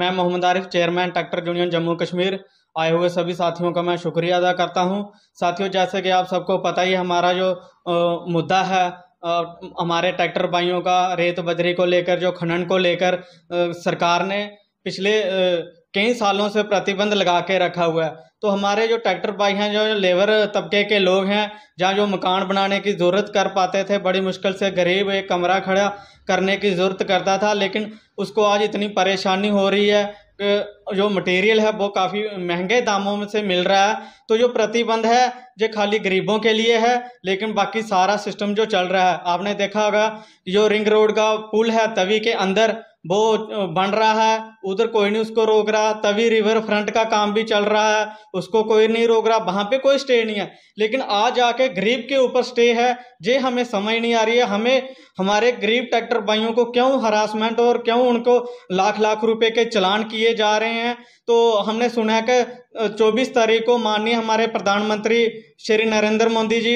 मैं Mohammad Arif chairman tractor union Jammu Kashmir आए हुए सभी साथियों का मैं शुक्रिया अदा करता हूं साथियों जैसे कि आप सबको पता ही हमारा जो आ, मुद्दा है आ, हमारे ट्रैक्टर भाइयों का रेत बजरी को लेकर जो खनन को लेकर सरकार ने पिछले आ, कई सालों से प्रतिबंध लगा के रखा हुआ है तो हमारे जो ट्रैक्टर भाई हैं जो लेबर तबके के लोग हैं जहाँ जो मकान बनाने की ज़रूरत कर पाते थे बड़ी मुश्किल से गरीब एक कमरा खड़ा करने की ज़रूरत करता था लेकिन उसको आज इतनी परेशानी हो रही है कि जो मटेरियल है वो काफ़ी महंगे दामों में से मिल रहा है तो जो प्रतिबंध है जो खाली गरीबों के लिए है लेकिन बाकी सारा सिस्टम जो चल रहा है आपने देखा होगा जो रिंग रोड का पुल है तवी के अंदर वो बन रहा है उधर कोई नहीं उसको रोक रहा तभी रिवर फ्रंट का काम भी चल रहा है उसको कोई नहीं रोक रहा वहाँ पे कोई स्टे नहीं है लेकिन आज आके गरीब के ऊपर स्टे है ये हमें समझ नहीं आ रही है हमें हमारे गरीब ट्रैक्टर भाइयों को क्यों हरासमेंट और क्यों उनको लाख लाख रुपए के चलान किए जा रहे हैं तो हमने सुना है कि 24 तारीख को माननीय हमारे प्रधानमंत्री श्री नरेंद्र मोदी जी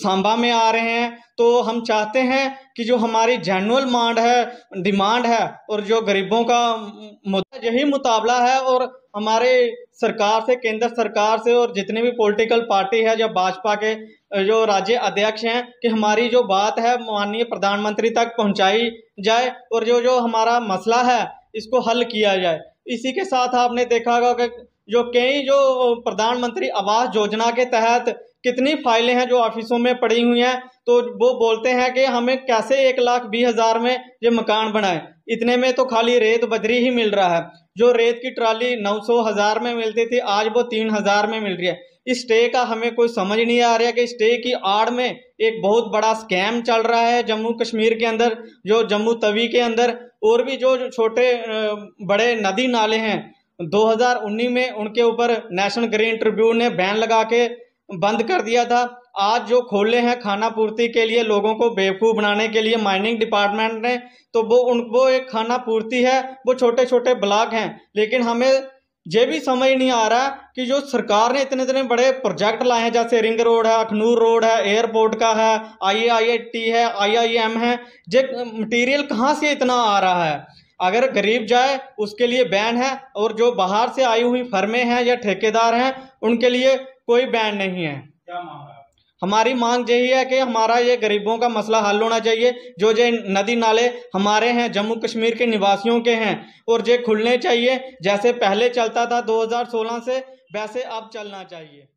सांबा में आ रहे हैं तो हम चाहते हैं कि जो हमारी जनरल मांड है डिमांड है और जो गरीबों का मुद्दा यही मुताबला है और हमारे सरकार से केंद्र सरकार से और जितने भी पॉलिटिकल पार्टी है जो भाजपा के जो राज्य अध्यक्ष हैं कि हमारी जो बात है माननीय प्रधानमंत्री तक पहुंचाई जाए और जो जो हमारा मसला है इसको हल किया जाए इसी के साथ आपने देखा होगा कि जो कई जो प्रधानमंत्री आवास योजना के तहत कितनी फाइलें हैं जो ऑफिसों में पड़ी हुई हैं तो वो बोलते हैं कि हमें कैसे एक लाख बीस हज़ार में ये मकान बनाए इतने में तो खाली रेत बजरी ही मिल रहा है जो रेत की ट्राली नौ सौ हज़ार में मिलती थी आज वो तीन हज़ार में मिल रही है इस स्टे का हमें कोई समझ नहीं आ रहा कि स्टे की आड़ में एक बहुत बड़ा स्कैम चल रहा है जम्मू कश्मीर के अंदर जो जम्मू तवी के अंदर और भी जो छोटे बड़े नदी नाले हैं 2019 में उनके ऊपर नेशनल ग्रीन ट्रिब्यून ने बैन लगा के बंद कर दिया था आज जो खोले हैं खाना पूर्ति के लिए लोगों को बेवकूफ़ बनाने के लिए माइनिंग डिपार्टमेंट ने तो वो उन वो एक खाना पूर्ति है वो छोटे छोटे ब्लॉक हैं लेकिन हमें ये भी समझ नहीं आ रहा कि जो सरकार ने इतने इतने बड़े प्रोजेक्ट लाए हैं जैसे रिंग रोड है अखनूर रोड है एयरपोर्ट का है आई आई आई टी है आई आई एम है ये मटीरियल कहाँ से इतना आ रहा है अगर गरीब जाए उसके लिए बैन है और जो बाहर से आई हुई फर्में हैं या ठेकेदार हैं उनके लिए कोई बैन नहीं है हमारी मांग यही है कि हमारा ये गरीबों का मसला हल होना चाहिए जो ये नदी नाले हमारे हैं जम्मू कश्मीर के निवासियों के हैं और जो खुलने चाहिए जैसे पहले चलता था 2016 से वैसे अब चलना चाहिए